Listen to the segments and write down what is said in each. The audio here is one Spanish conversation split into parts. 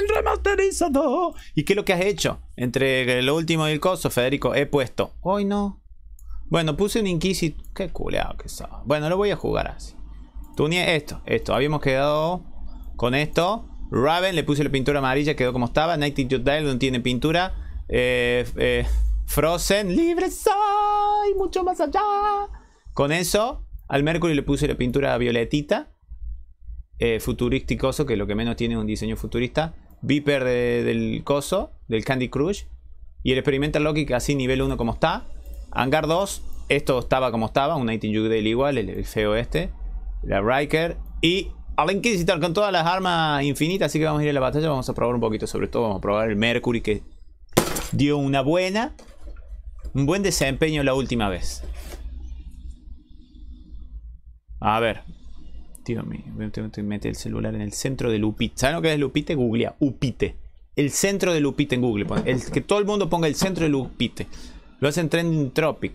el remasterizado. ¿Y qué es lo que has hecho? Entre lo último y el coso, Federico, he puesto. Hoy no. Bueno, puse un Inquisit. Qué culeado que estaba. Bueno, lo voy a jugar así. tunie esto, esto. Habíamos quedado con esto. Raven, le puse la pintura amarilla, quedó como estaba. Nighting Dial no tiene pintura. Eh, eh, Frozen, libre soy, mucho más allá. Con eso, al Mercury le puse la pintura violetita eh, futurístico, que lo que menos tiene un diseño futurista. Viper del coso, del Candy Crush. Y el Experimental Logic así, nivel 1 como está. Hangar 2, esto estaba como estaba, un Nightingale del igual, el, feo este. La Riker. Y al Inquisitor con todas las armas infinitas, así que vamos a ir a la batalla, vamos a probar un poquito, sobre todo vamos a probar el Mercury que dio una buena, un buen desempeño la última vez. A ver, Tío mete el celular en el centro de Lupite, ¿Saben lo que es Lupite? Googlea, Upite. El centro de Lupite en Google. El, que todo el mundo ponga el centro de Lupite, Lo hacen trending Tropic.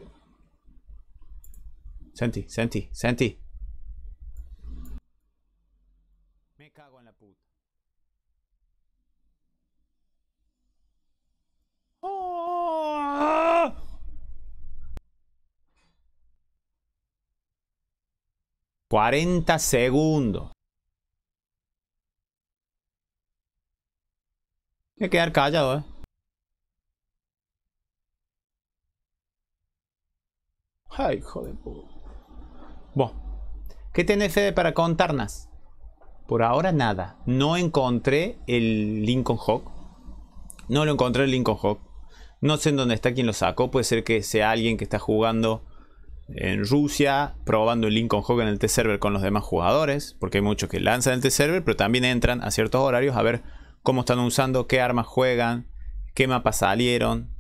Senti, senti, sentí. 40 segundos. Hay que quedar callado, ¿eh? Ay, hijo de Bueno, ¿qué tenés Fede, para contarnos? Por ahora nada. No encontré el Lincoln Hawk. No lo encontré el Lincoln Hawk. No sé en dónde está quien lo sacó. Puede ser que sea alguien que está jugando en Rusia, probando el Lincoln Hawk en el T-Server con los demás jugadores, porque hay muchos que lanzan el T-Server, pero también entran a ciertos horarios a ver cómo están usando, qué armas juegan, qué mapas salieron.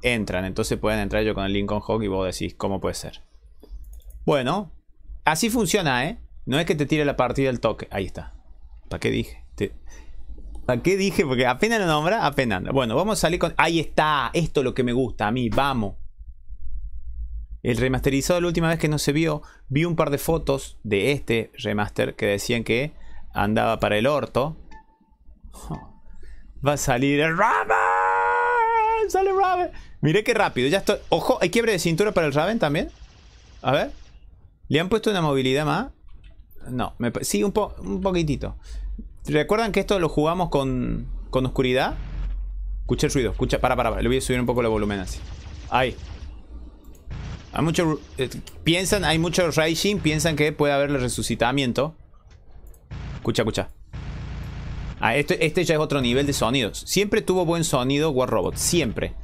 Entran, entonces pueden entrar yo con el Lincoln Hog y vos decís cómo puede ser. Bueno, así funciona, ¿eh? No es que te tire la partida el toque. Ahí está. ¿Para qué dije? ¿Para qué dije? Porque apenas lo nombra, apenas Bueno, vamos a salir con... Ahí está. Esto es lo que me gusta a mí. Vamos. El remasterizado, la última vez que no se vio, vi un par de fotos de este remaster que decían que andaba para el orto. va a salir el Raven. Sale Raven. Miré qué rápido. Ya estoy. Ojo, hay quiebre de cintura para el Raven también. A ver. ¿Le han puesto una movilidad más? No, me... sí, un, poquitito. ¿Recuerdan que esto lo jugamos con, con oscuridad? Escuché el ruido, escucha, para, para, para, le voy a subir un poco el volumen así. Ahí, hay mucho, eh, piensan, hay muchos Raijin, piensan que puede haberle resucitamiento. Escucha, escucha. Ah, este, este ya es otro nivel de sonidos. Siempre tuvo buen sonido War Robot, siempre.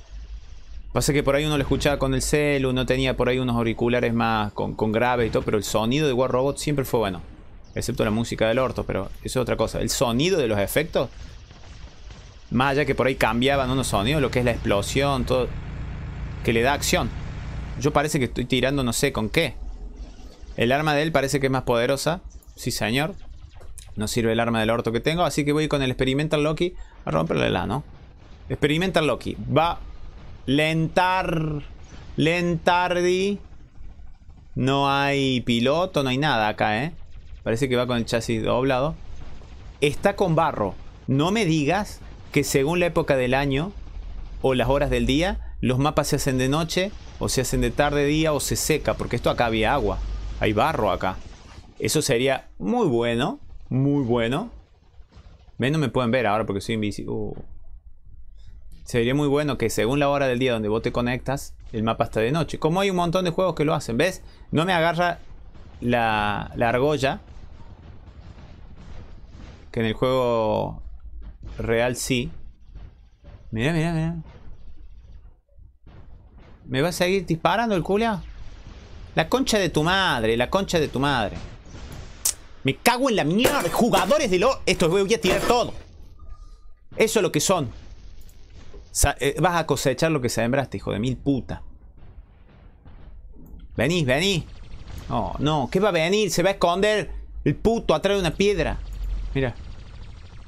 Pasa que por ahí uno lo escuchaba con el celu, uno tenía por ahí unos auriculares más con, con grave y todo, pero el sonido de War Robot siempre fue bueno. Excepto la música del orto, pero eso es otra cosa. El sonido de los efectos, más allá que por ahí cambiaban unos sonidos, lo que es la explosión, todo, que le da acción. Yo parece que estoy tirando no sé con qué. El arma de él parece que es más poderosa. Sí, señor. No sirve el arma del orto que tengo. Así que voy con el Experimental Loki a romperle la, ¿no? Experimental Loki. Va. Lentar. Lentardi. No hay piloto, no hay nada acá, ¿eh? Parece que va con el chasis doblado. Está con barro. No me digas que según la época del año o las horas del día los mapas se hacen de noche o se hacen de tarde día o se seca, porque esto acá había agua, hay barro acá. Eso sería muy bueno, muy bueno. Ven, no me pueden ver ahora porque soy invisible. Uh. Sería muy bueno que según la hora del día donde vos te conectas, el mapa está de noche. Como hay un montón de juegos que lo hacen, ¿ves? No me agarra la, la argolla. Que en el juego real sí. Mira, mira, mira. ¿Me va a seguir disparando el culo? La concha de tu madre, la concha de tu madre. Me cago en la mierda. Jugadores de lo... Esto voy a tirar todo. Eso es lo que son. Eh, vas a cosechar lo que sembraste, hijo de mil puta. Vení, vení. No, oh, no. ¿Qué va a venir? Se va a esconder el puto atrás de una piedra. Mira.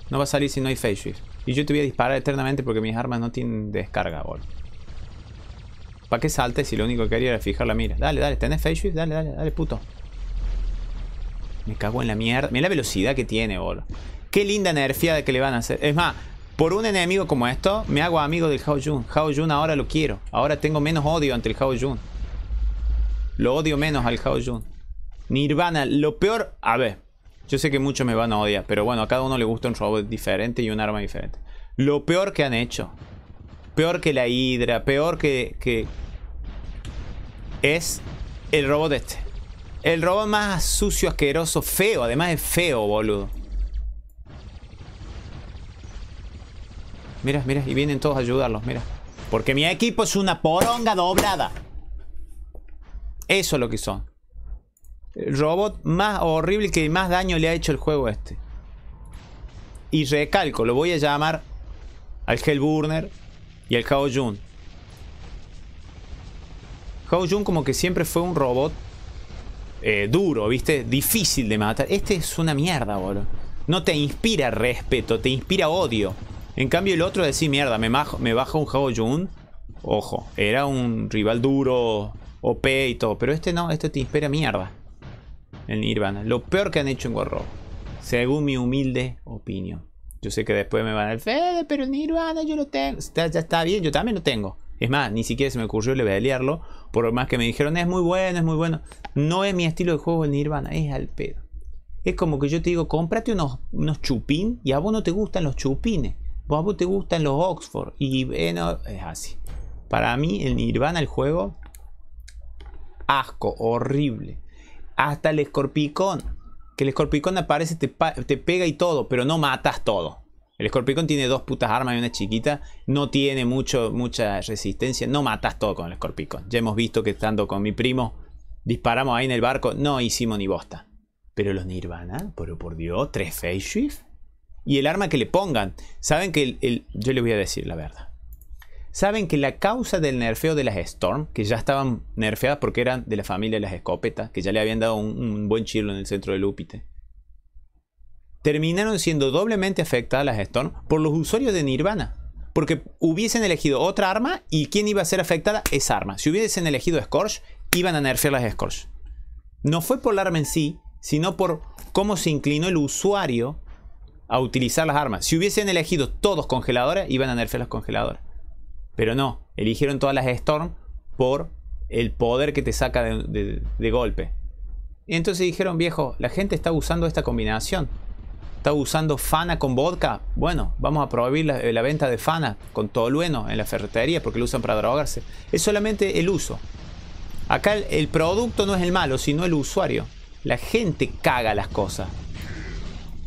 No va a salir si no hay face shift. Y yo te voy a disparar eternamente porque mis armas no tienen descarga, boludo. ¿Para qué salte si lo único que quería era fijar la mira? Dale, dale, ¿tenés face shift? Dale, dale, dale, puto. Me cago en la mierda. Mira la velocidad que tiene, boludo. Qué linda de que le van a hacer. Es más, por un enemigo como esto, me hago amigo del Hao Jun. Hao Jun ahora lo quiero. Ahora tengo menos odio ante el Hao Jun. Lo odio menos al Hao Jun. Nirvana, lo peor... A ver, yo sé que muchos me van a odiar, pero bueno, a cada uno le gusta un robot diferente y un arma diferente. Lo peor que han hecho peor que la Hidra, peor que, que... Es el robot este. El robot más sucio, asqueroso, feo. Además es feo, boludo. Mira, mira, y vienen todos a ayudarlos, mira. Porque mi equipo es una poronga doblada. Eso es lo que son. El robot más horrible que más daño le ha hecho el juego este. Y recalco, lo voy a llamar al Hellburner y el Hao Jun. Jun como que siempre fue un robot eh, duro, ¿viste? Difícil de matar. Este es una mierda, boludo. No te inspira respeto, te inspira odio. En cambio el otro decía mierda, me, me baja un Hao Jun. Ojo, era un rival duro, OP y todo. Pero este no, este te inspira mierda. El Nirvana. Lo peor que han hecho en Warrock. Según mi humilde opinión. Yo sé que después me van a decir, pero el Nirvana yo lo tengo. ya está bien, yo también lo tengo. Es más, ni siquiera se me ocurrió levelearlo. Por más que me dijeron, es muy bueno, es muy bueno. No es mi estilo de juego el Nirvana, es al pedo. Es como que yo te digo, cómprate unos, unos y a vos no te gustan los chupines. Vos a vos te gustan los Oxford. Y bueno, eh, es así. Para mí, el Nirvana, el juego, asco, horrible. Hasta el escorpicón que el escorpicón aparece, te, pega y todo, pero no matas todo. El escorpicón tiene dos putas armas y una chiquita. No tiene mucho, mucha resistencia. No matas todo con el escorpicón. Ya hemos visto que estando con mi primo, disparamos ahí en el barco. No hicimos ni bosta. Pero los Nirvana, pero por Dios, tres face shift. Y el arma que le pongan. Saben que el, yo les voy a decir la verdad saben que la causa del nerfeo de las Storm, que ya estaban nerfeadas porque eran de la familia de las escopetas, que ya le habían dado un, buen chilo en el centro del Lúpite, terminaron siendo doblemente afectadas las Storm por los usuarios de Nirvana. Porque hubiesen elegido otra arma y quién iba a ser afectada, esa arma. Si hubiesen elegido Scorch, iban a nerfear las Scorch. No fue por el arma en sí, sino por cómo se inclinó el usuario a utilizar las armas. Si hubiesen elegido todos congeladores, iban a nerfear las congeladoras. Pero no, eligieron todas las Storm por el poder que te saca de, golpe. Y entonces dijeron, viejo, la gente está usando esta combinación. Está usando Fana con vodka. Bueno, vamos a prohibir la, venta de Fana con todo bueno en la ferretería porque lo usan para drogarse. Es solamente el uso. Acá el producto no es el malo, sino el usuario. La gente caga las cosas.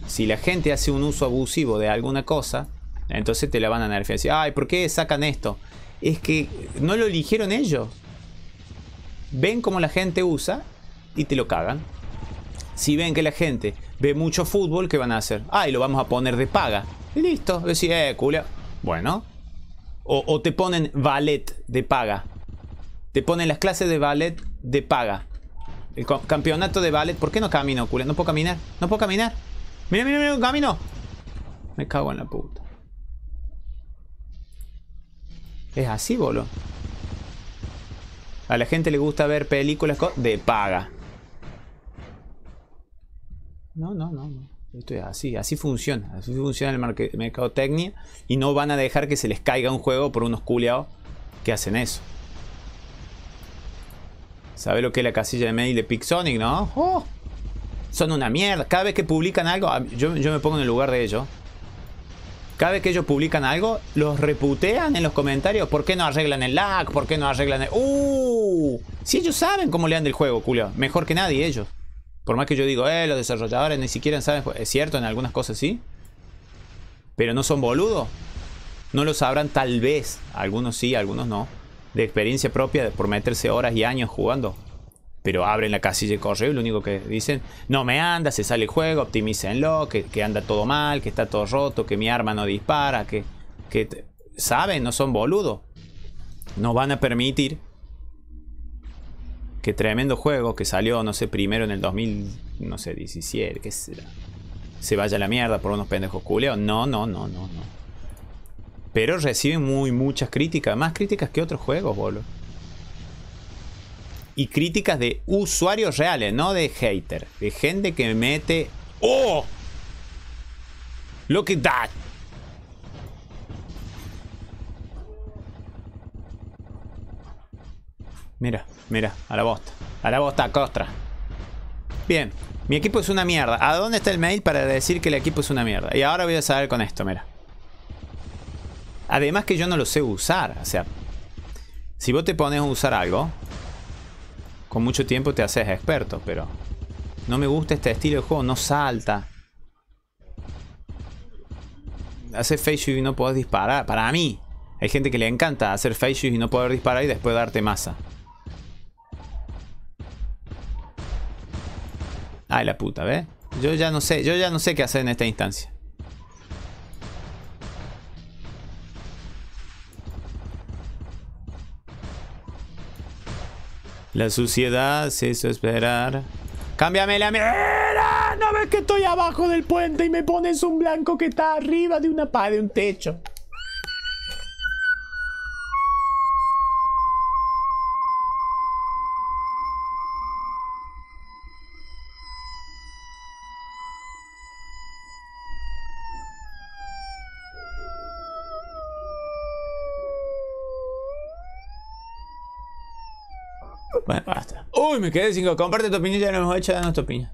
Si la gente hace un uso abusivo de alguna cosa, entonces te la van a nerfear. Decir, ay, ¿por qué sacan esto? Es que no lo eligieron ellos. Ven cómo la gente usa y te lo cagan. Si ven que la gente ve mucho fútbol, ¿qué van a hacer? Ah, lo vamos a poner de paga. Y listo. Decir, eh, culo. Bueno. O, te ponen ballet de paga. Te ponen las clases de ballet de paga. El campeonato de ballet. ¿Por qué no camino, culo? No puedo caminar. No puedo caminar. Mira, mira, mira, camino. Me cago en la puta. Es así, boludo. A la gente le gusta ver películas de paga. No, no, no, Esto es así, así funciona. Así funciona el mercado tecnia Y no van a dejar que se les caiga un juego por unos culiados que hacen eso. ¿Sabe lo que es la casilla de mail de Pixonic, no? ¡Oh! Son una mierda. Cada vez que publican algo, yo me pongo en el lugar de ellos. Cada vez que ellos publican algo, los reputean en los comentarios. ¿Por qué no arreglan el lag? ¿Por qué no arreglan el... ¡Uh! Si ellos saben cómo le anda el juego, culo. Mejor que nadie ellos. Por más que yo digo, eh, los desarrolladores ni siquiera saben... Es cierto, en algunas cosas sí. Pero no son boludos. No lo sabrán tal vez. Algunos sí, algunos no. De experiencia propia, por meterse horas y años jugando pero abren la casilla de correo lo único que dicen, no me anda, se sale el juego, optimícenlo, que, que anda todo mal, que está todo roto, que mi arma no dispara, que, que saben, no son boludos. No van a permitir que tremendo juego que salió, no sé, primero en el 2000, no sé, 17, que será. Se vaya a la mierda por unos pendejos culeos. No, no, no, no, no. Pero reciben muy muchas críticas, más críticas que otros juegos, boludo y críticas de usuarios reales, no de hater. De gente que mete... ¡Oh! Look at that. Mira, mira, a la bosta. A la bosta, costra. Bien, mi equipo es una mierda. ¿A dónde está el mail para decir que el equipo es una mierda? Y ahora voy a saber con esto, mira. Además que yo no lo sé usar, o sea... Si vos te pones a usar algo, con mucho tiempo te haces experto, pero... No me gusta este estilo de juego, no salta. Haces face y no podés disparar. Para mí. Hay gente que le encanta hacer face y no poder disparar y después darte masa. Ay, la puta, ¿ves? Yo ya no sé, yo ya no sé qué hacer en esta instancia. La suciedad se hizo esperar. ¡Cámbiame la mierda! ¿No ves que estoy abajo del puente y me pones un blanco que está arriba de una pared de un techo? Uy, me quedé sin... Comparte tu opinión, ya no hemos hecho, danos tu opinión.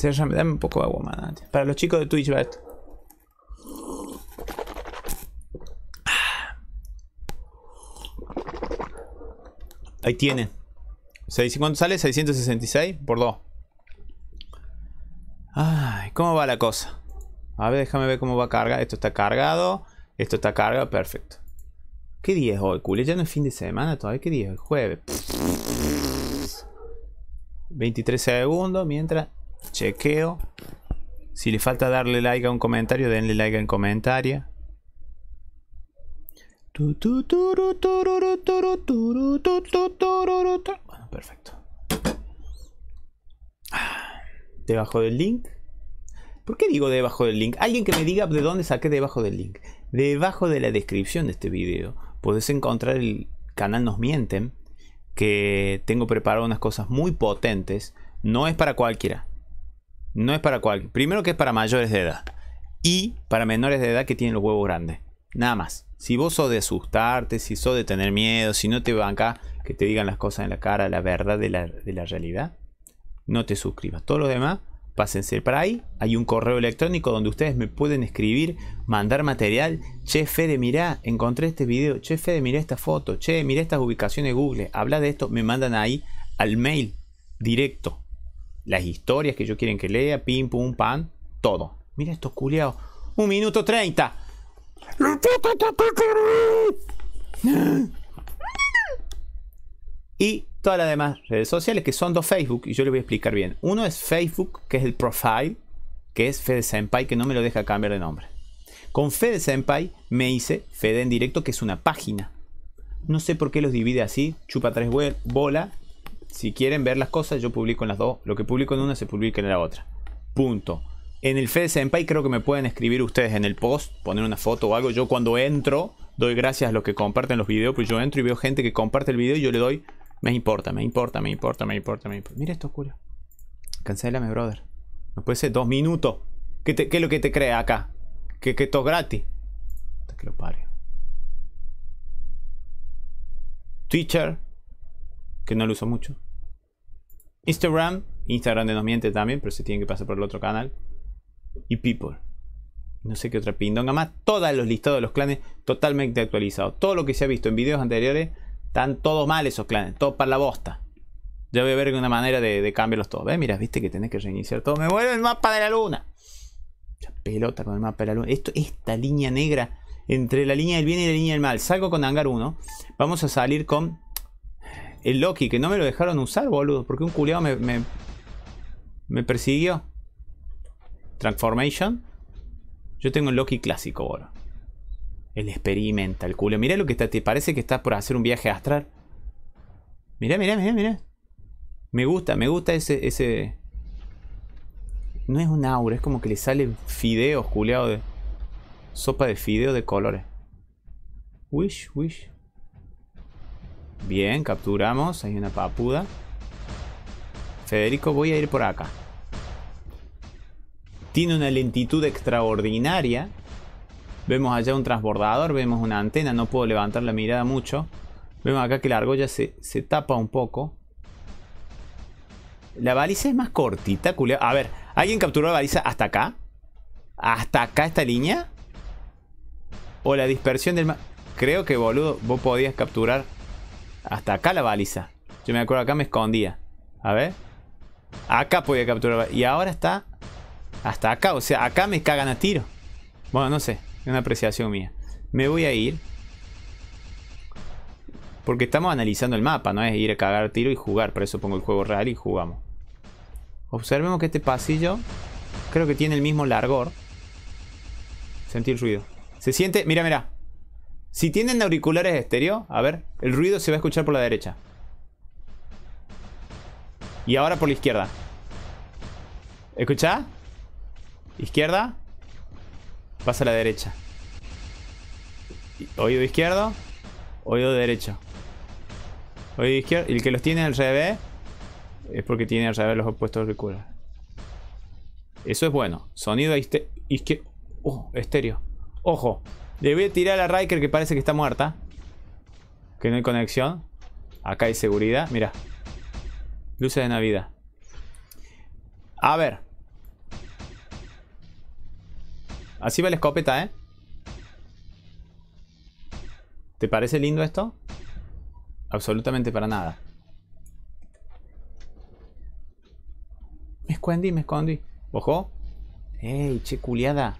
Dame un poco de agua, man. Para los chicos de Twitch va esto. Ahí tiene. ¿Cuánto sale? 666 por 2. Ay, ¿cómo va la cosa? A ver, déjame ver cómo va a cargar. Esto está cargado. Esto está cargado. Perfecto. ¿Qué día es hoy, Ya no es fin de semana todavía. ¿Qué día es Jueves. 23 segundos. Mientras chequeo. Si le falta darle like a un comentario, denle like en comentario. Bueno, perfecto. Debajo del link. ¿Por qué digo debajo del link? Alguien que me diga de dónde saqué debajo del link. Debajo de la descripción de este video podés encontrar el canal Nos Mienten, que tengo preparado unas cosas muy potentes. No es para cualquiera. No es para cualquiera. Primero que es para mayores de edad. Y para menores de edad que tienen los huevos grandes. Nada más. Si vos sos de asustarte, si sos de tener miedo, si no te acá que te digan las cosas en la cara, la verdad de la realidad, no te suscribas. Todo lo demás pásense para ahí. Hay un correo electrónico donde ustedes me pueden escribir, mandar material. Che, Fede, mirá, encontré este video. Che, Fede, mirá esta foto. Che, mirá estas ubicaciones Google. Habla de esto, me mandan ahí al mail directo. Las historias que yo quieren que lea, pim, pum, pan, todo. Mira estos culiados. Un minuto treinta. Y todas las demás redes sociales, que son dos Facebook, y yo les voy a explicar bien. Uno es Facebook, que es el profile, que es Fede Senpai, que no me lo deja cambiar de nombre. Con Fede Senpai me hice Fede en directo, que es una página. No sé por qué los divide así, chupa tres bola. Si quieren ver las cosas, yo publico en las dos. Lo que publico en una se publica en la otra. Punto. En el Fede Senpai creo que me pueden escribir ustedes en el post, poner una foto o algo. Yo cuando entro, doy gracias a los que comparten los videos, pues yo entro y veo gente que comparte el video y yo le doy me importa, me importa, me importa, me importa, me importa. Mira esto, culo. Cancélame, brother. No puede ser dos minutos. ¿Qué, es lo que te crea acá? Que, que esto es gratis. Hasta que lo pare. Twitter, que no lo uso mucho. Instagram, Instagram de nos miente también, pero se tiene que pasar por el otro canal. Y People. No sé qué otra pindonga más. Todos los listados de los clanes totalmente actualizados. Todo lo que se ha visto en videos anteriores están todos mal esos clanes, todos para la bosta. Ya voy a ver una manera de, cambiarlos todos. ¿Ves? Mira, viste que tenés que reiniciar todo. Me vuelve el mapa de la luna. La pelota con el mapa de la luna. Esto, esta línea negra entre la línea del bien y la línea del mal. Salgo con hangar 1. Vamos a salir con el Loki, que no me lo dejaron usar, boludo. Porque un culeado me, me, me persiguió. Transformation. Yo tengo el Loki clásico, boludo. El experimenta, el culo. Mira lo que está. Te parece que estás por hacer un viaje astral. Mira, mira, mira, mira. Me gusta, me gusta ese, ese. No es un aura, es como que le sale fideos, culeado de. Sopa de fideo de colores. Wish, wish. Bien, capturamos. Hay una papuda. Federico, voy a ir por acá. Tiene una lentitud extraordinaria. Vemos allá un transbordador, vemos una antena, no puedo levantar la mirada mucho. Vemos acá que la argolla se, se tapa un poco. La baliza es más cortita, A ver, ¿alguien capturó la baliza hasta acá? ¿Hasta acá esta línea? ¿O la dispersión del Creo que, boludo, vos podías capturar hasta acá la baliza. Yo me acuerdo acá me escondía. A ver. Acá podía capturar. Y ahora está hasta acá. O sea, acá me cagan a tiro. Bueno, no sé una apreciación mía. Me voy a ir. Porque estamos analizando el mapa, no es ir a cagar tiro y jugar. Por eso pongo el juego real y jugamos. Observemos que este pasillo creo que tiene el mismo largor. Sentí el ruido. Se siente, mira, mira. Si tienen auriculares estéreo, a ver, el ruido se va a escuchar por la derecha. Y ahora por la izquierda. ¿Escuchá? Izquierda. Pasa a la derecha. Oído izquierdo. Oído derecho. Oído izquierdo. el que los tiene al revés. Es porque tiene al revés los opuestos auriculares. Eso es bueno. Sonido izquierdo. Oh, uh, estéreo. Ojo. Le voy a tirar a la Riker que parece que está muerta. Que no hay conexión. Acá hay seguridad. Mira. Luces de Navidad. A ver. Así va la escopeta, ¿eh? ¿Te parece lindo esto? Absolutamente para nada. Me escondí, me escondí. Ojo. ¡Ey, che culiada!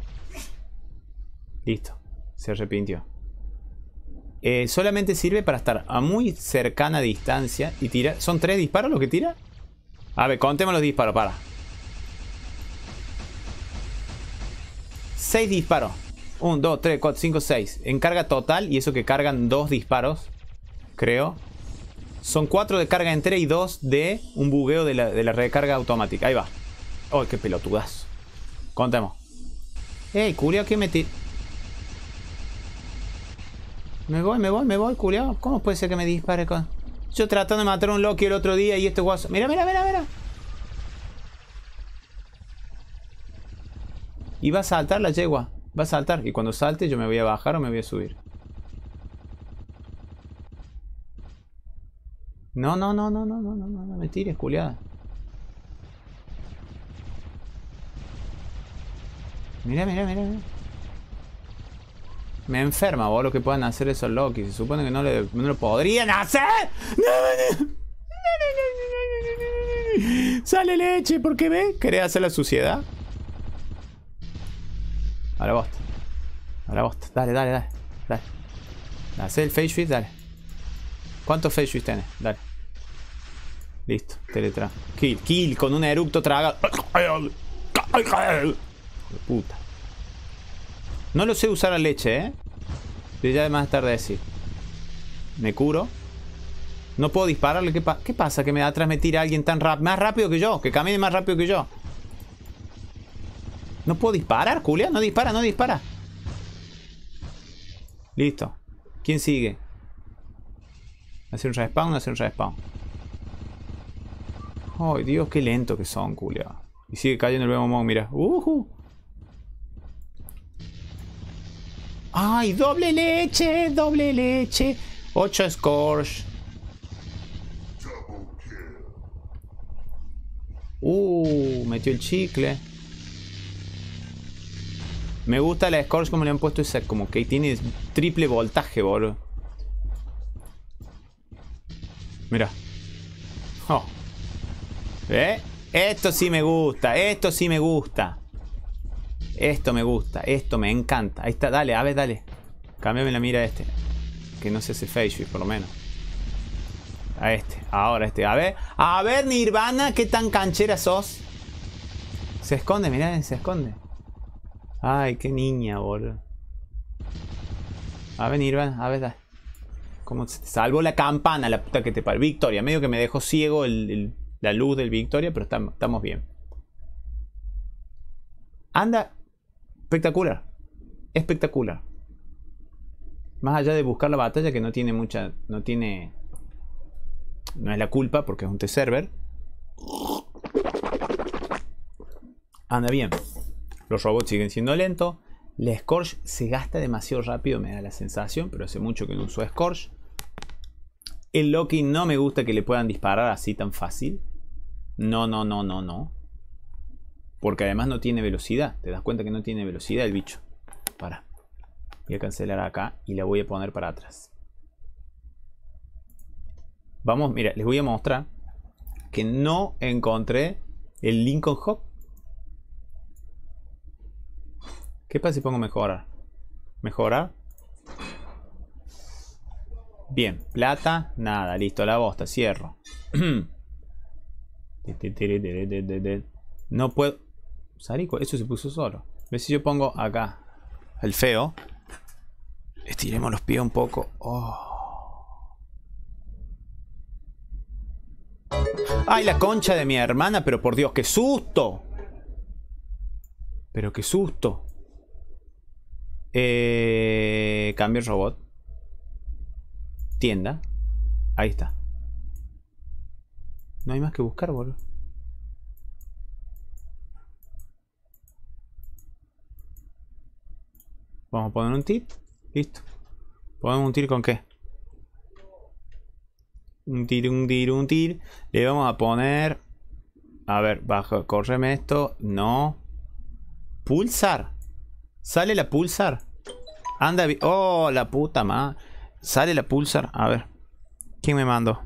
Listo. Se arrepintió. Eh, solamente sirve para estar a muy cercana distancia y tira. ¿Son tres disparos los que tira? A ver, contemos los disparos, para. 6 disparos. 1, 2, 3, 4, 5, 6. En carga total, y eso que cargan 2 disparos, creo. Son 4 de carga entera y 2 de un bugueo de la, recarga automática. Ahí va. oh, qué pelotudazo! Contemos. ¡Ey, culiao, qué me Me voy, me voy, me voy, culiao. ¿Cómo puede ser que me dispare con...? Yo tratando de matar a un Loki el otro día y este guaso... ¡Mira, mira, mira, mira! Y va a saltar la yegua. Va a saltar. Y cuando salte yo me voy a bajar o me voy a subir. No, no, no, no, no, no, no, no, no me tires, culiada. Mira, mira, mira, mira. Me enferma, vos, lo que puedan hacer esos Loki. Se supone que no, le, no lo podrían hacer. No, no, Sale leche, porque no, ve? ¿Querés hacer la suciedad? Ahora vos, Ahora vos, Dale, dale, dale. Dale. Hacé el face shift, dale. ¿Cuántos face shift tenés? Dale. Listo, teletra. Kill, kill, con un eructo tragado. Puta. No lo sé usar a leche, ¿eh? Pero ya de más tarde decir. Me curo. No puedo dispararle. ¿Qué, ¿Qué, pasa? Que me atrás transmitir a alguien tan rápido. Más rápido que yo. Que camine más rápido que yo. No puedo disparar, Julia. No dispara, no dispara. Listo. ¿Quién sigue? Hacer un respawn, hacer un respawn. Ay, Dios, qué lento que son, Julia. Y sigue cayendo el modo, mira. Uh ¡Ay, doble leche! ¡Doble leche! Ocho Scorch. Uh, metió el chicle. Me gusta la Scorch como le han puesto esa, como que tiene triple voltaje, boludo. Mira. Oh. ¿Eh? Esto sí me gusta, esto sí me gusta. Esto me gusta, esto me encanta. Ahí está, dale, a ver, dale. Cámbiame la mira a este. Que no se hace face por lo menos. A este, ahora este. A ver, a ver, Nirvana, qué tan canchera sos. Se esconde, mirá, se esconde. Ay, qué niña, boludo. A venir, va, a ver. te salvo la campana, la puta que te paró. Victoria, medio que me dejó ciego el, la luz del Victoria, pero estamos, estamos bien. Anda espectacular. Espectacular. Más allá de buscar la batalla que no tiene mucha. No tiene. No es la culpa porque es un T-Server. Anda bien. Los robots siguen siendo lentos. La Scorch se gasta demasiado rápido, me da la sensación, pero hace mucho que no uso Scorch. El Loki no me gusta que le puedan disparar así tan fácil. No, no, no, no, no. Porque además no tiene velocidad. Te das cuenta que no tiene velocidad el bicho. Para. Voy a cancelar acá y la voy a poner para atrás. Vamos, mira, les voy a mostrar que no encontré el Lincoln Hawk. ¿Qué pasa si pongo mejorar? Mejorar. Bien, plata, nada, listo, la bosta, cierro. no puedo... Sarico, eso se puso solo. ver si yo pongo acá el feo? Estiremos los pies un poco. Oh. ¡Ay, la concha de mi hermana! Pero por Dios, qué susto. Pero qué susto. Eh, cambio el robot. Tienda. Ahí está. No hay más que buscar, boludo. Vamos a poner un tip Listo. ¿Ponemos un tir con qué? Un tir, un tir, un tir. Le vamos a poner... A ver, bajo, correme esto. No. Pulsar. ¿Sale la pulsar? Anda, oh, la puta madre. ¿Sale la pulsar? A ver. ¿Quién me mandó?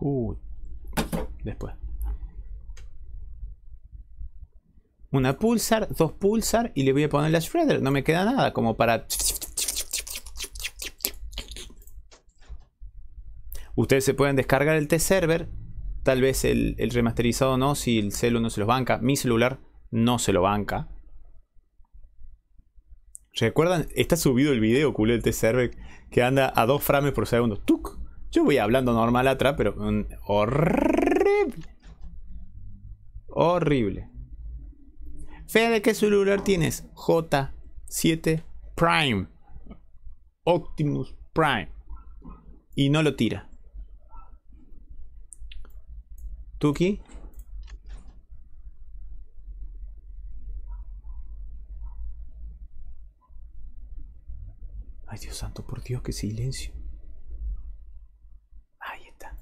Uy. Después. Una pulsar, dos pulsar y le voy a poner la shredder. No me queda nada como para... Ustedes se pueden descargar el T-Server. Tal vez el, el, remasterizado no, si el celu no se los banca. Mi celular no se lo banca. Recuerdan, Está subido el video, culo el t que anda a dos frames por segundo. ¡Tuc! Yo voy hablando normal atrás, pero. Mm, horrible horrible. Horrible. ¿de ¿qué celular tienes? J7 Prime. Optimus Prime. Y no lo tira. Tuki, Ay, Dios santo, por Dios, qué silencio. Ahí está.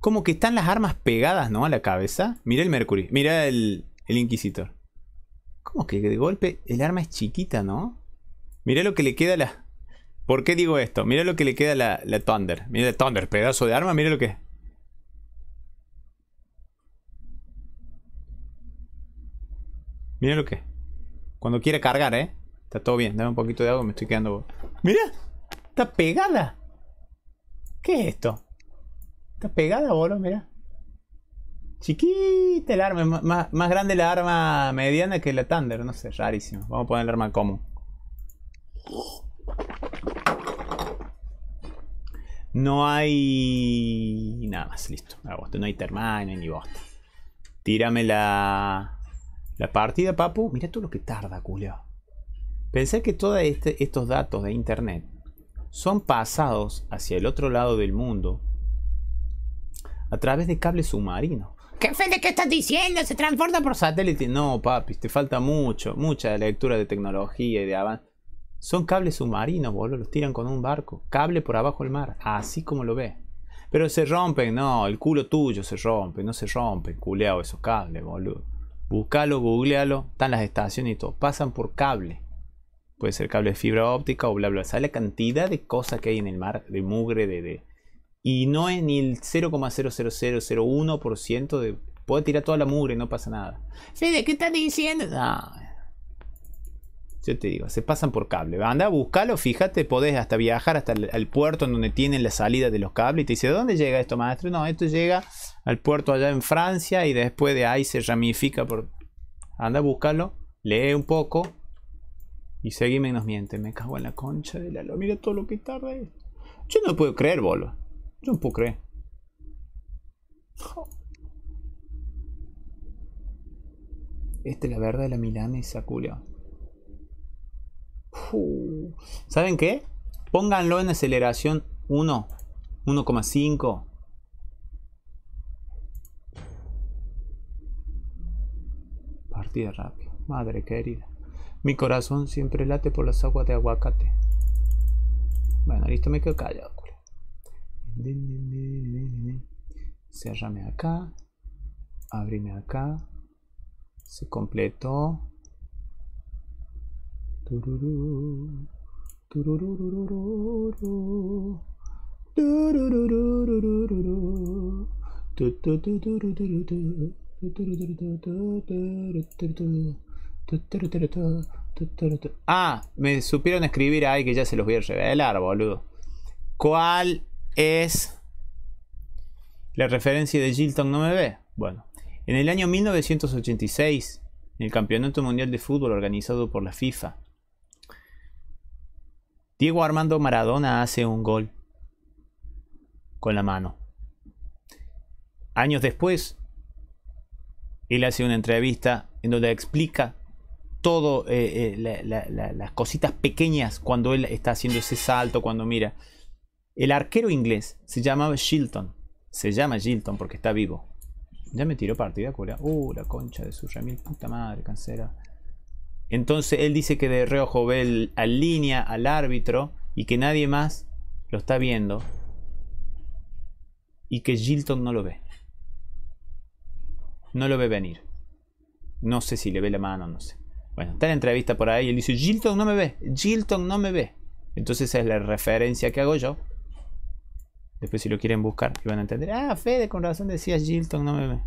Como que están las armas pegadas, ¿no? A la cabeza. Mira el Mercury, mira el, Inquisitor. Como que de golpe el arma es chiquita, ¿no? Mira lo que le queda a la... ¿Por qué digo esto? Mira lo que le queda la, Thunder. Mira la Thunder, pedazo de arma, mira lo que... Mira lo que... Cuando quiere cargar, ¿eh? Está todo bien, dame un poquito de agua, me estoy quedando. Mira, ¡Está pegada! ¿Qué es esto? ¿Está pegada, boludo? mira. Chiquita el arma, más, grande la arma mediana que la Thunder, no sé, rarísimo. Vamos a poner el arma común. No hay nada más, listo. Ah, no hay termine ni bosta. Tírame la, la partida, papu. Mira todo lo que tarda, culio pensé que todos este, estos datos de Internet son pasados hacia el otro lado del mundo a través de cables submarinos. ¿Qué de qué estás diciendo? Se transporta por satélite. No, papi, te falta mucho, mucha lectura de tecnología y de avance. Son cables submarinos, boludo, los tiran con un barco. Cable por abajo del mar, así como lo ves. Pero se rompen, no, el culo tuyo se rompe, no se rompe, culeado esos cables, boludo. Buscalo, googlealo, están las estaciones y todo. Pasan por cable. Puede ser cable de fibra óptica o bla bla. sale la cantidad de cosas que hay en el mar, de mugre, de. y no es ni el 0,00001% de. puede tirar toda la mugre, no pasa nada. Fede, ¿qué estás diciendo? Yo te digo, se pasan por cable. Anda, buscarlo, fíjate, podés hasta viajar hasta el, puerto en donde tienen la salida de los cables. Y te dice, ¿dónde llega esto, maestro? No, esto llega al puerto allá en Francia y después de ahí se ramifica por. Anda, buscarlo lee un poco y seguime nos miente. Me cago en la concha de la Mira todo lo que tarda. Yo no puedo creer, boludo. Yo no puedo creer. Esta es la verdad de la milanesa, y ¿Saben qué? Pónganlo en aceleración 1. 1,5. Partida rápida. Madre querida. Mi corazón siempre late por las aguas de aguacate. Bueno, listo, me quedo callado, culo. acá. Abrime acá. Se completó. Ah, me supieron escribir ahí que ya se los voy a revelar, boludo. ¿Cuál es la referencia de Gilton? No me ve. Bueno, en el año 1986, en el Campeonato Mundial de Fútbol organizado por la FIFA, Diego Armando Maradona hace un gol con la mano. Años después, él hace una entrevista en donde explica todo eh, eh, las cositas pequeñas cuando él está haciendo ese salto, cuando mira. El arquero inglés se llamaba Shilton. Se llama Shilton porque está vivo. Ya me tiró partida, cura. Uh, la concha de su remil, puta madre, cancera. Entonces él dice que de reojo ve al línea, al árbitro y que nadie más lo está viendo. Y que Shilton no lo ve. No lo ve venir. No sé si le ve la mano, no sé. Bueno, está en entrevista por ahí y él dice, Gilton no me ve, Gilton no me ve. Entonces esa es la referencia que hago yo. Después si lo quieren buscar, lo van a entender. Ah, Fede, con razón decías Gilton no me ve.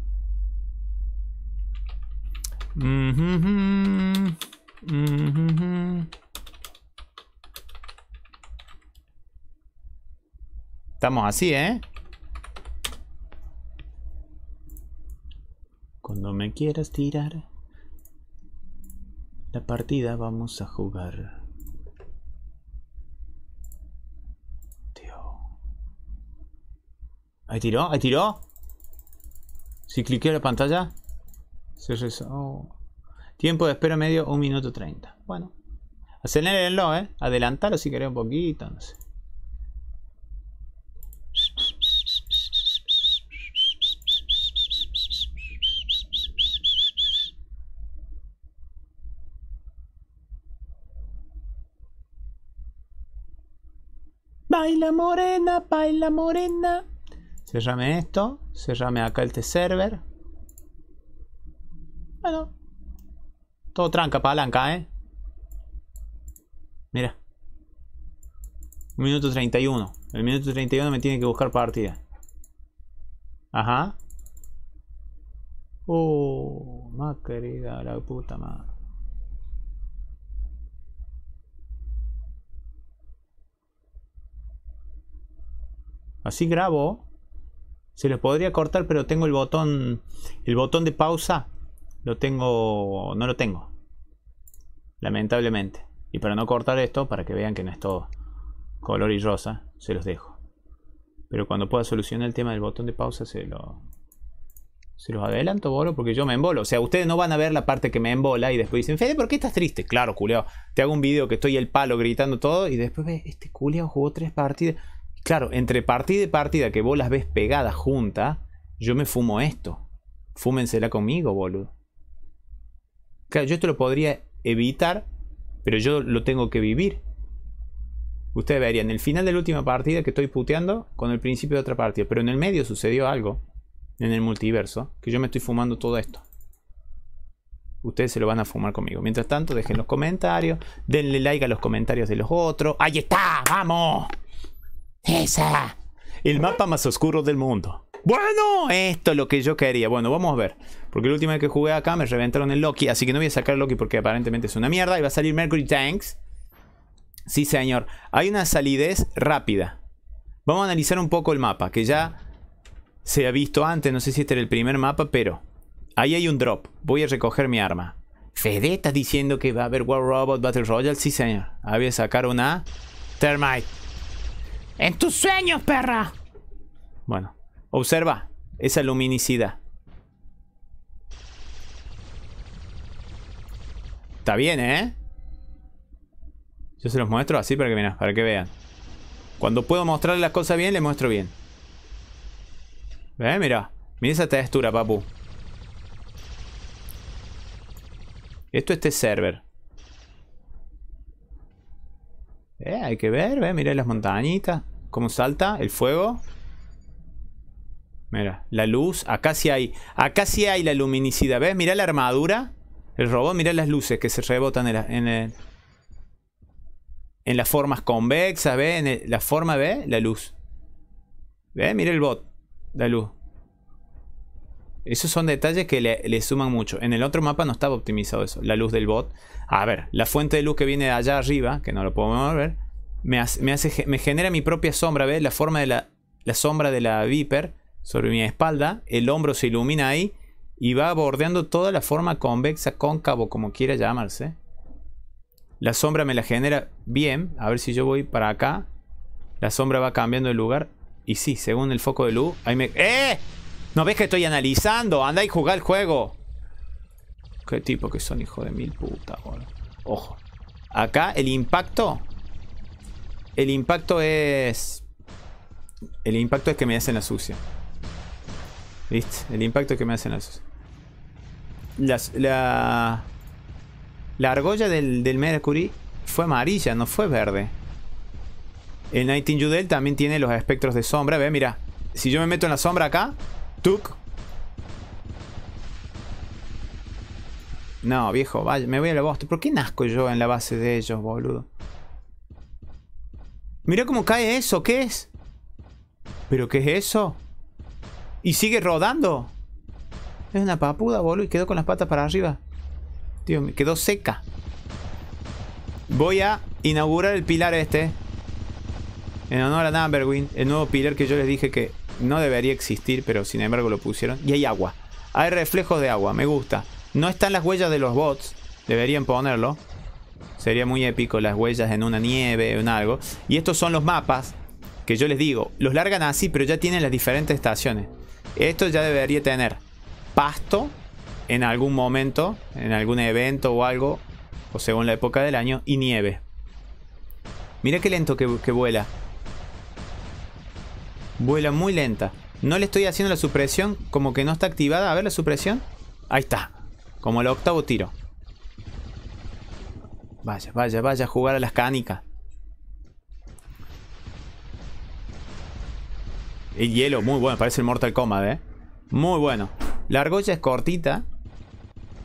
Estamos así, ¿eh? Cuando me quieras tirar la partida vamos a jugar Tío. ahí tiró ahí tiró si cliqueo la pantalla se rezó. Oh. tiempo de espera medio un minuto 30 bueno acelérenlo, eh adelantalo si querés un poquito no sé Paila morena, paila morena. Se llame esto. Se llame acá el server Bueno. Todo tranca, palanca, ¿eh? Mira. Un minuto 31. El minuto 31 me tiene que buscar partida. Ajá. Oh, más querida, la puta madre. Así grabo. Se los podría cortar, pero tengo el botón. El botón de pausa. Lo tengo. No lo tengo. Lamentablemente. Y para no cortar esto, para que vean que no es todo color y rosa, se los dejo. Pero cuando pueda solucionar el tema del botón de pausa, se lo. Se los adelanto, bolo, porque yo me embolo. O sea, ustedes no van a ver la parte que me embola y después dicen, Fede, ¿por qué estás triste? Claro, culeo. Te hago un video que estoy el palo gritando todo y después ve, este culeo jugó tres partidas. Claro, entre partida y partida que vos las ves pegadas juntas, yo me fumo esto. Fúmensela conmigo, boludo. Claro, yo esto lo podría evitar, pero yo lo tengo que vivir. Ustedes verían el final de la última partida que estoy puteando con el principio de otra partida. Pero en el medio sucedió algo, en el multiverso, que yo me estoy fumando todo esto ustedes se lo van a fumar conmigo. Mientras tanto, dejen los comentarios, denle like a los comentarios de los otros. ¡Ahí está! ¡Vamos! Esa. El mapa más oscuro del mundo. Bueno, esto es lo que yo quería. Bueno, vamos a ver. Porque la última vez que jugué acá me reventaron el Loki. Así que no voy a sacar el Loki porque aparentemente es una mierda. Y va a salir Mercury Tanks. Sí, señor. Hay una salidez rápida. Vamos a analizar un poco el mapa. Que ya se ha visto antes. No sé si este era el primer mapa, pero... Ahí hay un drop. Voy a recoger mi arma. Fede, ¿estás diciendo que va a haber War Robot Battle Royale? Sí, señor. a sacar una... Termite. En tus sueños, perra. Bueno, observa esa luminicidad. Está bien, ¿eh? Yo se los muestro así para que, para que vean. Cuando puedo mostrarles las cosas bien, les muestro bien. ¿Ve? Mira. Mira esa textura, papu. Esto es este server. Eh, hay que ver, ve, mira las montañitas. ¿Cómo salta? El fuego. Mira, la luz. Acá sí hay. Acá sí hay la luminicidad. ¿Ves? Mira la armadura. El robot, mira las luces que se rebotan en, la, en, las formas convexas. ¿Ves? En la forma, ¿ves? La luz. ¿Ves? Mira el bot. La luz. Esos son detalles que le, le, suman mucho. En el otro mapa no estaba optimizado eso. La luz del bot. A ver, la fuente de luz que viene de allá arriba, que no lo podemos ver me, hace, me, genera mi propia sombra, ¿ves? La forma de la, la sombra de la Viper sobre mi espalda, el hombro se ilumina ahí y va bordeando toda la forma convexa, cóncavo, como quiera llamarse. La sombra me la genera bien, a ver si yo voy para acá. La sombra va cambiando de lugar y sí, según el foco de luz, ahí me... ¡Eh! ¿No ves que estoy analizando? Anda y jugá el juego. Qué tipo que son, hijo de mil puta, Ojo. Acá el impacto el impacto es... El impacto es que me hacen la sucia. ¿Viste? El impacto es que me hacen la sucia. La... la... La argolla del, del Mercury fue amarilla, no fue verde. El Nightingale también tiene los espectros de sombra. Ve, mira. Si yo me meto en la sombra acá. Tuk. No, viejo, vaya, me voy a la bosta. ¿Por qué nazco yo en la base de ellos, boludo? Mira cómo cae eso, ¿qué es? ¿Pero qué es eso? Y sigue rodando. Es una papuda, boludo, y quedó con las patas para arriba. Tío, me quedó seca. Voy a inaugurar el pilar este. En honor a Namberwin. el nuevo pilar que yo les dije que no debería existir, pero sin embargo lo pusieron. Y hay agua. Hay reflejos de agua, me gusta. No están las huellas de los bots, deberían ponerlo. Sería muy épico las huellas en una nieve, en algo. Y estos son los mapas que yo les digo. Los largan así, pero ya tienen las diferentes estaciones. Esto ya debería tener pasto en algún momento, en algún evento o algo, o según la época del año, y nieve. Mira qué lento que, que vuela. Vuela muy lenta. No le estoy haciendo la supresión, como que no está activada. A ver la supresión. Ahí está. Como el octavo tiro. Vaya, vaya, vaya a jugar a las canicas. El hielo, muy bueno, parece el Mortal Kombat, ¿eh? Muy bueno. La argolla es cortita.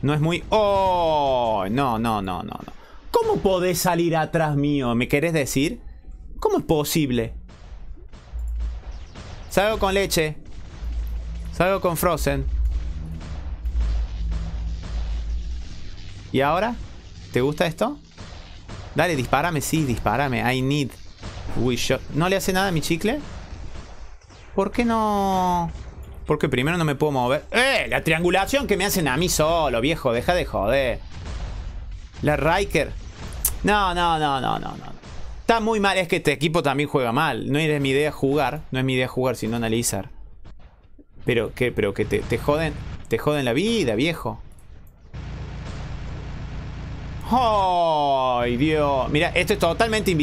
No es muy... ¡Oh! No, no, no, no, no. ¿Cómo podés salir atrás mío? ¿Me querés decir? ¿Cómo es posible? Salgo con leche. Salgo con Frozen. ¿Y ahora? ¿Te gusta esto? Dale, disparame, sí, disparame. I need. Uy, ¿No le hace nada a mi chicle? ¿Por qué no...? Porque primero no me puedo mover. ¡Eh! La triangulación que me hacen a mí solo, viejo. Deja de joder. La Riker. No, no, no, no, no, no. Está muy mal. Es que este equipo también juega mal. No es mi idea jugar. No es mi idea jugar, sino analizar. Pero, ¿qué? Pero que te joden... Te joden la vida, viejo. ¡Ay, Dios! Mira, esto es totalmente...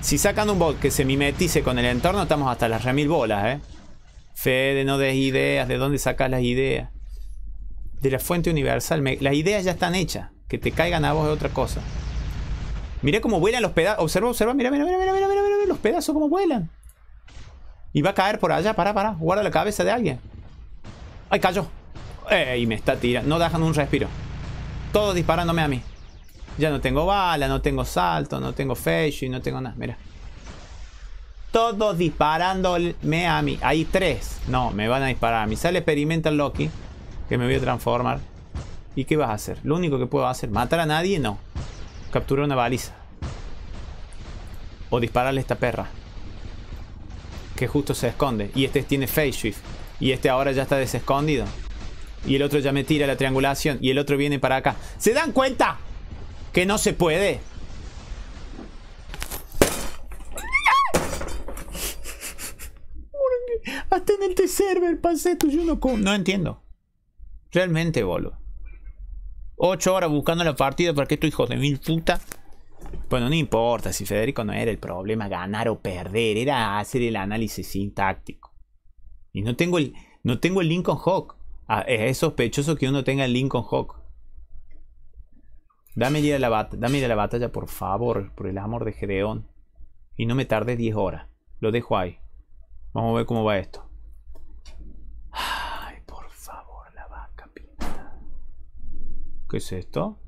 si sacan un bot que se mimetice con el entorno, estamos hasta las remil bolas, ¿eh? Fede, no des ideas. ¿De dónde sacas las ideas? De la fuente universal. las ideas ya están hechas. Que te caigan a vos es otra cosa. Mira cómo vuelan los pedazos. Observa, observa. Mira, mira, mira, mira, mira, mira, los pedazos cómo vuelan. Y va a caer por allá. Pará, pará. Guarda la cabeza de alguien. ¡Ay, cayó! Y Me está tirando. No dejan un respiro. Todos disparándome a mí. Ya no tengo bala, no tengo salto, no tengo y no tengo nada. Mira. Todos disparándome a mí. Hay tres. No, me van a disparar a mí. Sale Experimental Loki. Que me voy a transformar. ¿Y qué vas a hacer? Lo único que puedo hacer. ¿Matar a nadie? No. Capturar una baliza. O dispararle a esta perra. Que justo se esconde. Y este tiene face shift. Y este ahora ya está desescondido. Y el otro ya me tira la triangulación. Y el otro viene para acá. ¿Se dan cuenta? Que no se puede. Hasta en este el pasé yo no No entiendo. Realmente, boludo. Ocho horas buscando la partida para que estos hijos de mil puta. Bueno, no importa si Federico no era el problema ganar o perder, era hacer el análisis sintáctico. Y no tengo el, no tengo el Lincoln Hawk. Ah, es sospechoso que uno tenga el Lincoln Hawk. Dame de la, la batalla, por favor, por el amor de Gedeón. Y no me tarde 10 horas. Lo dejo ahí. Vamos a ver cómo va esto. Ay, por favor, la vaca pinta. ¿Qué es esto?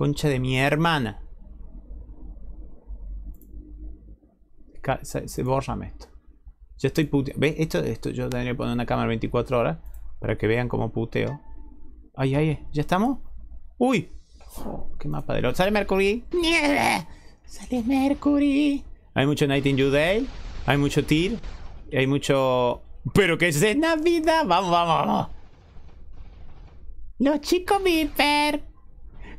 concha de mi hermana. Se, se borrame esto. Ya estoy puteando. ¿Ves? Esto, esto yo tendría que poner una cámara 24 horas para que vean cómo puteo. Ay, ay, ¿ya estamos? ¡Uy! ¡Qué mapa de lo... ¡Sale Mercury! ¡Sale Mercury! Hay mucho Night in Day. Hay mucho Tyr. Hay mucho... ¡Pero que es de Navidad! ¡Vamos, vamos, vamos! ¡Los chicos Viper!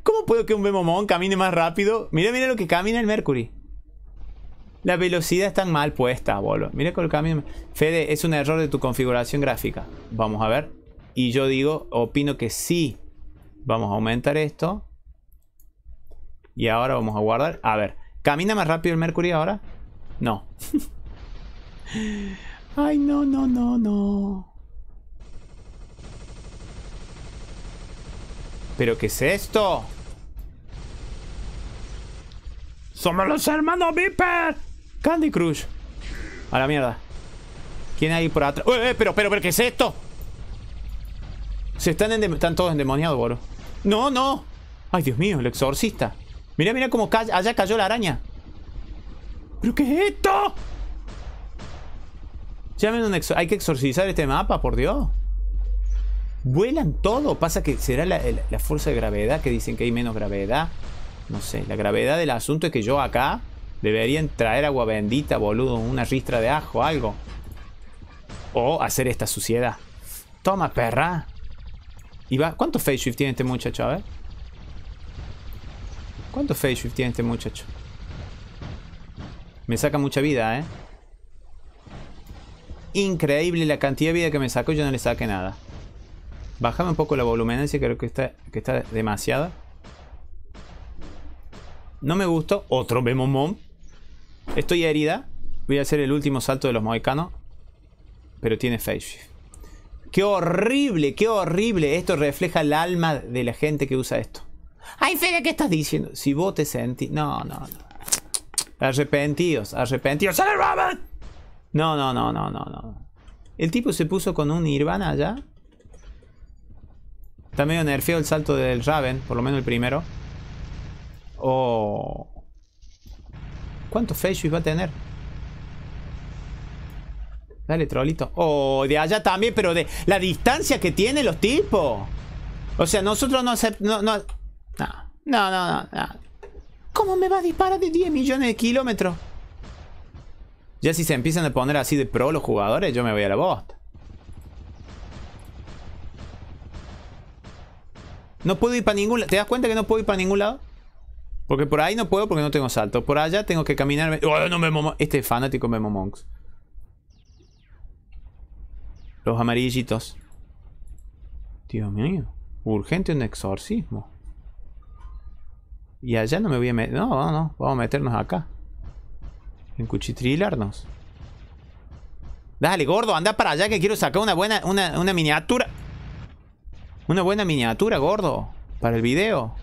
¿Cómo puedo que un bemomón camine más rápido? Mira, mira lo que camina el Mercury. La velocidad está mal puesta, boludo. Mira con el camino. Fede, es un error de tu configuración gráfica. Vamos a ver. Y yo digo, opino que sí. Vamos a aumentar esto. Y ahora vamos a guardar. A ver, ¿camina más rápido el Mercury ahora? No. Ay, no, no, no, no. ¿Pero qué es esto? ¡Somos los hermanos Viper! Candy Crush. A la mierda. ¿Quién hay por atrás? ¡Eh, eh, pero, pero, pero, qué es esto! Se están, están todos endemoniados, boludo. ¡No, no! ¡Ay, Dios mío, el exorcista! Mira, mira cómo allá cayó la araña. ¿Pero qué es esto? un Hay que exorcizar este mapa, por Dios. Vuelan todo. Pasa que será la, fuerza de gravedad que dicen que hay menos gravedad. No sé, la gravedad del asunto es que yo acá deberían traer agua bendita, boludo, una ristra de ajo, algo. O hacer esta suciedad. Toma, perra. Y va. ¿Cuántos face shift tiene este muchacho? A ver. ¿Cuánto face shift tiene este muchacho? Me saca mucha vida, ¿eh? Increíble la cantidad de vida que me sacó. Yo no le saqué nada. Bájame un poco la voluminancia, creo que está, que está demasiada. No me gustó. Otro Bemomon. Estoy herida. Voy a hacer el último salto de los moicanos. Pero tiene face ¡Qué horrible! ¡Qué horrible! Esto refleja el alma de la gente que usa esto. ¡Ay, Fede, qué estás diciendo! Si vos te sentís... No, no, no. Arrepentidos, arrepentidos. ¡Sale Robert! No, no, no, no, no, no. El tipo se puso con un Nirvana allá. Está medio nerfeado el salto del Raven, por lo menos el primero. Oh. ¿Cuántos va a tener? Dale, trollito. Oh, de allá también, pero de la distancia que tienen los tipos. O sea, nosotros no aceptamos... No, no, no, no, no, ¿Cómo me va a disparar de 10 millones de kilómetros? Ya si se empiezan a poner así de pro los jugadores, yo me voy a la bosta. No puedo ir para ningún lado. ¿Te das cuenta que no puedo ir para ningún lado? Porque por ahí no puedo porque no tengo salto. Por allá tengo que caminarme. Oh, no, Memo Este es fanático Memo Monks. Los amarillitos. Dios mío. Urgente un exorcismo. Y allá no me voy a meter. No, no, no. Vamos a meternos acá. En cuchitrilarnos. Dale, gordo, anda para allá que quiero sacar una buena, una, una miniatura. Una buena miniatura, gordo. Para el video.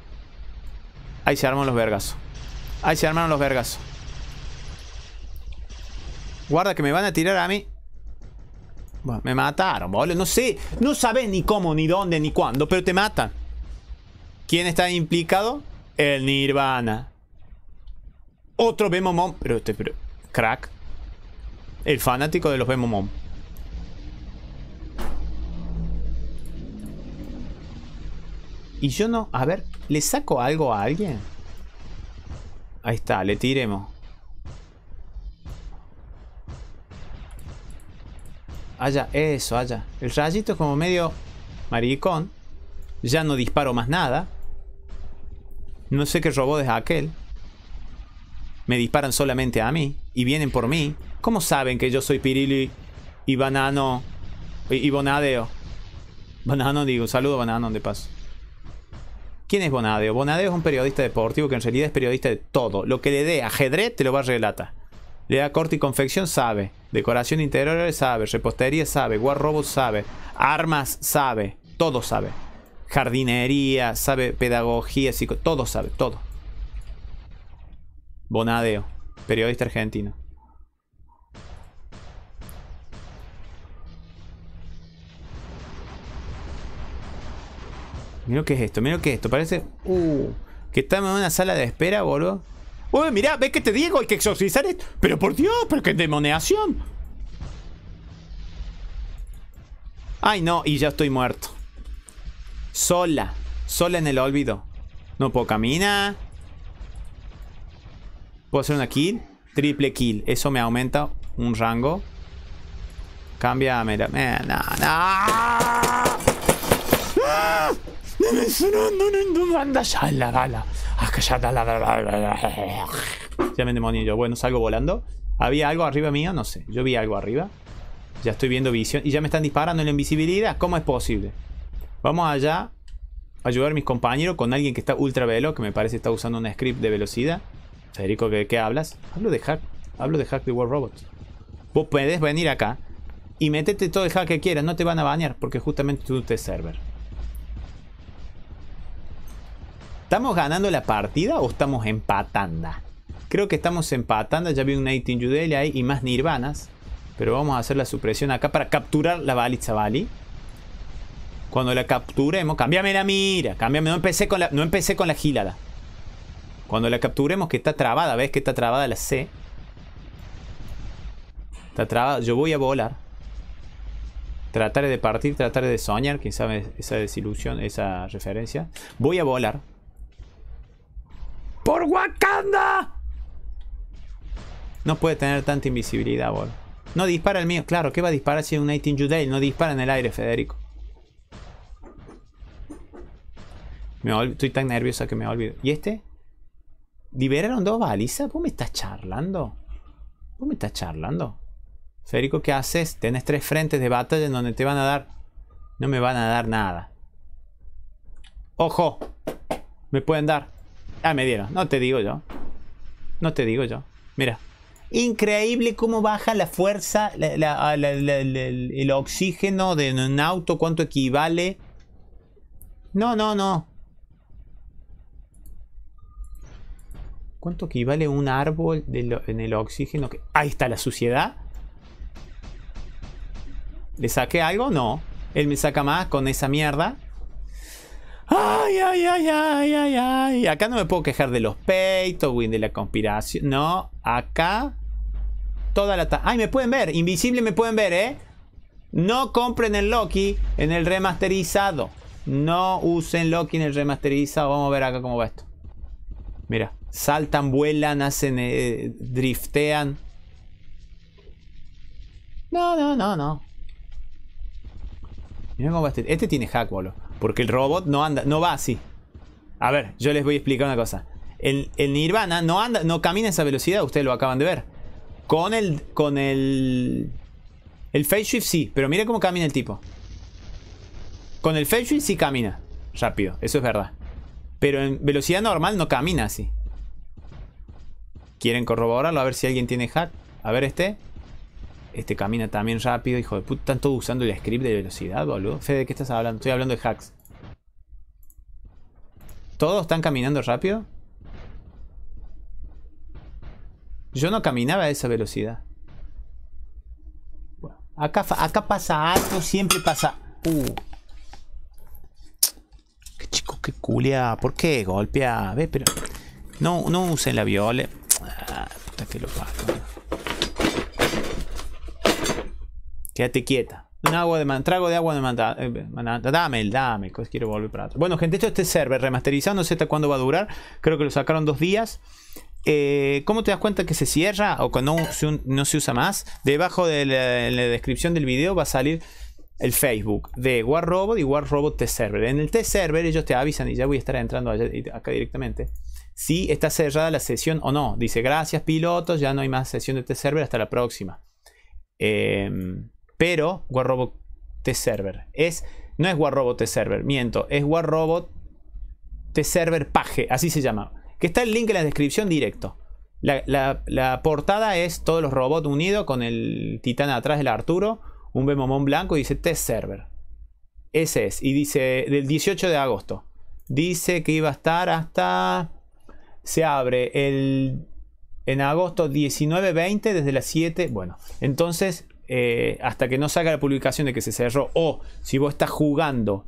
Ahí se arman los vergas. Ahí se arman los vergas. Guarda que me van a tirar a mí. me mataron, boludo. No sé. No sabes ni cómo, ni dónde, ni cuándo. Pero te matan. ¿Quién está implicado? El Nirvana. Otro Bemomon. Pero este, pero. Crack. El fanático de los Bemomon. Y yo no... A ver, ¿le saco algo a alguien? Ahí está, le tiremos. Allá, eso, allá. El rayito es como medio maricón. Ya no disparo más nada. No sé qué robot es aquel. Me disparan solamente a mí. Y vienen por mí. ¿Cómo saben que yo soy Pirili y Banano? Y, Bonadeo. Banano digo. Saludo Banano de paso. ¿Quién es Bonadeo? Bonadeo es un periodista deportivo que en realidad es periodista de todo. Lo que le dé ajedrez te lo va a relatar. Le da corte y confección, sabe. Decoración interior, sabe. Repostería, sabe. Robots, sabe. Armas, sabe. Todo sabe. Jardinería, sabe. Pedagogía, psico... Todo sabe, todo. Bonadeo, periodista argentino. Mira lo que es esto, mira lo que es esto. Parece. Uh, que estamos en una sala de espera, boludo. Uy, mirá, ¿ves que te este digo? Hay que exorcizar esto. Pero por Dios, pero qué demoniación! Ay, no, y ya estoy muerto. Sola, sola en el olvido. No puedo caminar. Puedo hacer una kill. Triple kill. Eso me aumenta un rango. Cambia, mira. Eh, no, no. ¡Ah! anda ah, Ya me demonio yo. Bueno, salgo volando. ¿Había algo arriba mío? No sé. Yo vi algo arriba. Ya estoy viendo visión. Y ya me están disparando en la invisibilidad. ¿Cómo es posible? Vamos allá. A ayudar a mis compañeros con alguien que está ultra velo. Que me parece está usando un script de velocidad. Federico, ¿qué, hablas? Hablo de hack. Hablo de hack de World Robots. Vos podés venir acá. Y metete todo el hack que quieras. No te van a bañar. Porque justamente tú te server. ¿Estamos ganando la partida o estamos empatando? Creo que estamos empatando. Ya vi un 18 ahí y más Nirvanas. Pero vamos a hacer la supresión acá para capturar la Bali Vali. Cuando la capturemos, cámbiame la mira, cámbiame. No empecé con la, no empecé con la gílada. Cuando la capturemos, que está trabada, ¿ves que está trabada la C? Está trabada, yo voy a volar. Trataré de partir, trataré de soñar, sabe esa desilusión, esa referencia. Voy a volar. ¡Por Wakanda! No puede tener tanta invisibilidad, bol. No dispara el mío. Claro, ¿qué va a disparar si es un 18 Judale? No dispara en el aire, Federico. Me Estoy tan nerviosa que me olvido. ¿Y este? ¿Liberaron dos balizas? ¿Vos me estás charlando? ¿Vos me estás charlando? Federico, ¿qué haces? Tenés tres frentes de batalla en donde te van a dar... No me van a dar nada. ¡Ojo! Me pueden dar. Ah, me dieron. No te digo yo. No te digo yo. Mira. Increíble cómo baja la fuerza, ah, el oxígeno de un auto, cuánto equivale. No, no, no. ¿Cuánto equivale un árbol en el oxígeno? Que... Ahí está la suciedad. ¿Le saqué algo? No. Él me saca más con esa mierda. Ay, ay, ay, ay, ay, ay. Acá no me puedo quejar de los peitos, de la conspiración. No, acá. Toda la. ay, me pueden ver. Invisible me pueden ver, ¿eh? No compren el Loki en el remasterizado. No usen Loki en el remasterizado. Vamos a ver acá cómo va esto. Mira, saltan, vuelan, hacen, eh, driftean. No, no, no, no. Mira cómo va este. Este tiene hack, boludo. Porque el robot no anda, no va así. A ver, yo les voy a explicar una cosa. El, Nirvana no anda, no camina a esa velocidad, ustedes lo acaban de ver. Con el. Con el. El Face Shift sí, pero mire cómo camina el tipo. Con el Face Shift sí camina rápido, eso es verdad. Pero en velocidad normal no camina así. ¿Quieren corroborarlo? A ver si alguien tiene hack. A ver este. Este camina también rápido, hijo de puta. ¿Están todos usando el script de velocidad, boludo? Fede, ¿de qué estás hablando? Estoy hablando de hacks. ¿Todos están caminando rápido? Yo no caminaba a esa velocidad. acá, pasa algo, siempre pasa... Uh. Qué chico, qué culia. ¿Por qué golpea? Ve, pero... No, no usen la viola. Ah, puta que lo Quédate quieta. Un agua de trago de agua de manta, eh, Dame el, Dame, pues, Quiero volver para atrás. Bueno, gente, esto es este server remasterizado. No sé hasta cuándo va a durar. Creo que lo sacaron dos días. Eh, ¿Cómo te das cuenta que se cierra o que no se, usa más? Debajo de la, descripción del video va a salir el Facebook de war robot y robot T Server. En el T Server ellos te avisan y ya voy a estar entrando acá directamente. Si está cerrada la sesión o no. Dice gracias pilotos, ya no hay más sesión de T Server hasta la próxima. Em, pero WarRobot T-Server. Es, no es WarRobot T-Server, miento, es WarRobot T-Server Paje. así se llama. Que está el link en la descripción directo. La, portada es todos los robots unidos con el titán atrás del Arturo, un Bemomón blanco y dice T-Server. Ese es, y dice del 18 de agosto. Dice que iba a estar hasta... Se abre el en agosto 19-20 desde las 7. Bueno, entonces eh, hasta que no salga la publicación de que se cerró, o si vos estás jugando,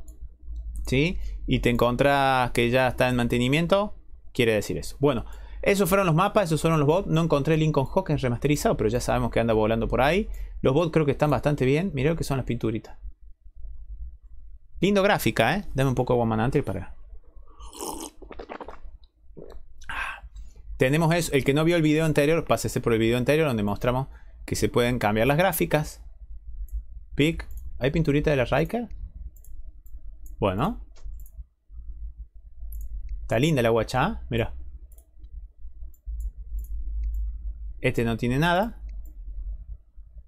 ¿sí? Y te encontrás que ya está en mantenimiento, quiere decir eso. Bueno, esos fueron los mapas, esos fueron los bots. No encontré Lincoln Hawkins remasterizado, pero ya sabemos que anda volando por ahí. Los bots creo que están bastante bien. Miren lo que son las pinturitas. Lindo gráfica, ¿eh? Dame un poco de y para... Ah. Tenemos eso. El que no vio el video anterior, pásese por el video anterior donde mostramos que se pueden cambiar las gráficas. Pic. ¿Hay pinturita de la Riker? Bueno. Está linda la guacha mira. Este no tiene nada.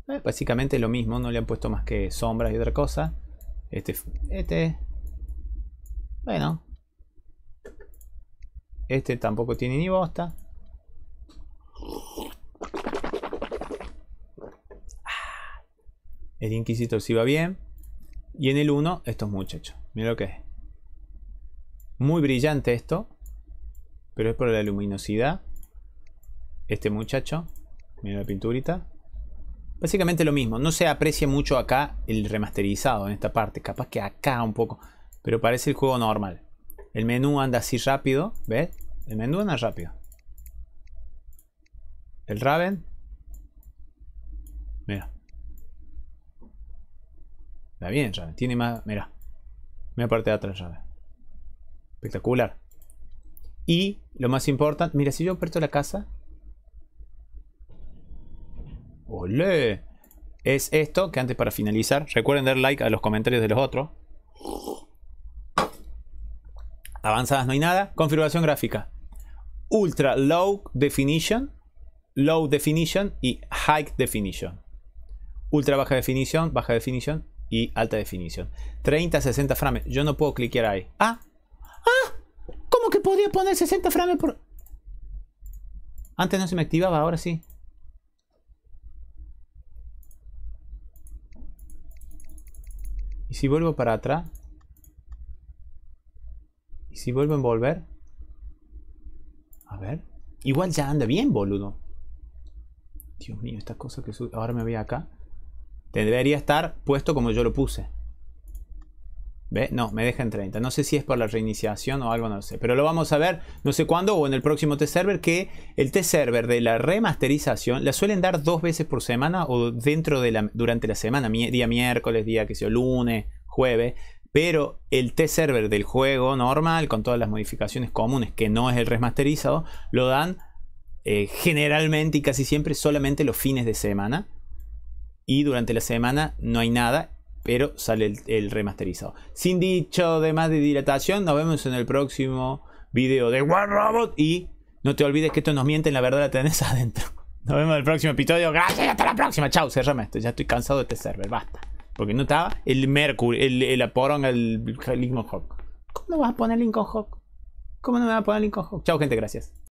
Eh, básicamente lo mismo, no le han puesto más que sombras y otra cosa. Este, este. Bueno. Este tampoco tiene ni bosta. El Inquisitor sí va bien. Y en el 1, estos muchachos. Mira lo que es. Muy brillante esto. Pero es por la luminosidad. Este muchacho. Mira la pinturita. Básicamente lo mismo. No se aprecia mucho acá el remasterizado en esta parte. Capaz que acá un poco. Pero parece el juego normal. El menú anda así rápido. ¿Ves? El menú anda rápido. El Raven. Mira. Está bien, ya Tiene más... Mira. Mira parte de atrás, Espectacular. Y lo más importante... Mira, si yo aprieto la casa... ¡Olé! Es esto que antes para finalizar... Recuerden dar like a los comentarios de los otros. Avanzadas no hay nada. Configuración gráfica. Ultra Low Definition. Low Definition y High Definition. Ultra Baja Definición, Baja Definición y alta definición. 30, 60 frames. Yo no puedo cliquear ahí. ¡Ah! ¡Ah! ¿Cómo que podía poner 60 frames por...? Antes no se me activaba, ahora sí. Y si vuelvo para atrás. Y si vuelvo a envolver. A ver. Igual ya anda bien, boludo. Dios mío, esta cosa que sube. Ahora me voy acá. Debería estar puesto como yo lo puse. ¿Ve? No, me deja en 30. No sé si es por la reiniciación o algo, no lo sé. Pero lo vamos a ver no sé cuándo o en el próximo test server que el test server de la remasterización la suelen dar dos veces por semana o dentro de la, durante la semana, día miércoles, día que sea lunes, jueves. Pero el test server del juego normal, con todas las modificaciones comunes, que no es el remasterizado, lo dan eh, generalmente y casi siempre solamente los fines de semana y durante la semana no hay nada, pero sale el, remasterizado. Sin dicho de más de dilatación, nos vemos en el próximo video de One Robot y no te olvides que esto nos miente, la verdad la tenés adentro. Nos vemos en el próximo episodio. Gracias, hasta la próxima. Chao, cerrame esto. Ya estoy cansado de este server, basta. Porque no estaba el Mercury, el, el Aporon, el, el Lincoln Hawk. ¿Cómo no vas a poner Lincoln Hawk? ¿Cómo no me vas a poner Lincoln Hawk? Chao, gente, gracias.